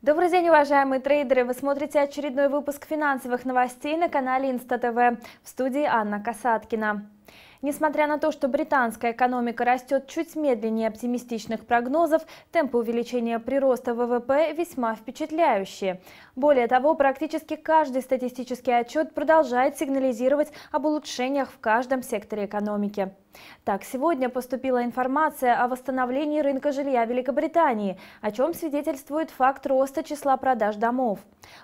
Добрый день, уважаемые трейдеры! Вы смотрите очередной выпуск финансовых новостей на канале ИнстаТВ. В студии Анна Касаткина. Несмотря на то, что британская экономика растет чуть медленнее оптимистичных прогнозов, темпы увеличения прироста ВВП весьма впечатляющие. Более того, практически каждый статистический отчет продолжает сигнализировать об улучшениях в каждом секторе экономики. Так, сегодня поступила информация о восстановлении рынка жилья Великобритании, о чем свидетельствует факт роста числа продаж домов.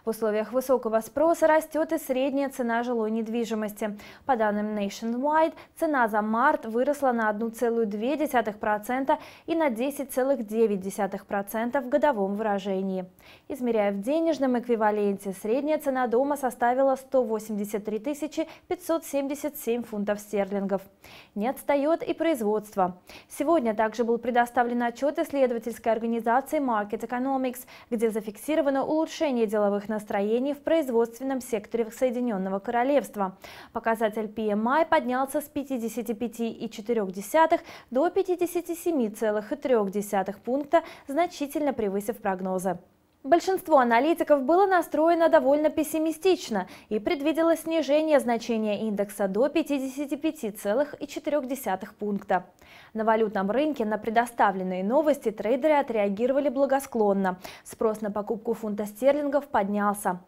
В условиях высокого спроса растет и средняя цена жилой недвижимости. По данным Nationwide, цена за март выросла на 1,2% и на 10,9% в годовом выражении. Измеряя в денежном эквиваленте, средняя цена дома составила 183 577 фунтов стерлингов. Нет Отстает и производство. Сегодня также был предоставлен отчет исследовательской организации Market Economics, где зафиксировано улучшение деловых настроений в производственном секторе Соединенного Королевства. Показатель PMI поднялся с 55,4 до 57,3 пункта, значительно превысив прогнозы. Большинство аналитиков было настроено довольно пессимистично и предвидело снижение значения индекса до 55,4 пункта. На валютном рынке на предоставленные новости трейдеры отреагировали благосклонно. Спрос на покупку фунта стерлингов поднялся.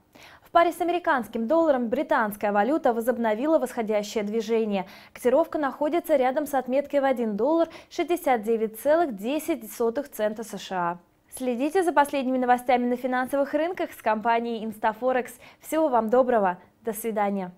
В паре с американским долларом британская валюта возобновила восходящее движение. Котировка находится рядом с отметкой в 1 доллар 69,10 цента США. Следите за последними новостями на финансовых рынках с компанией Instaforex. Всего вам доброго. До свидания.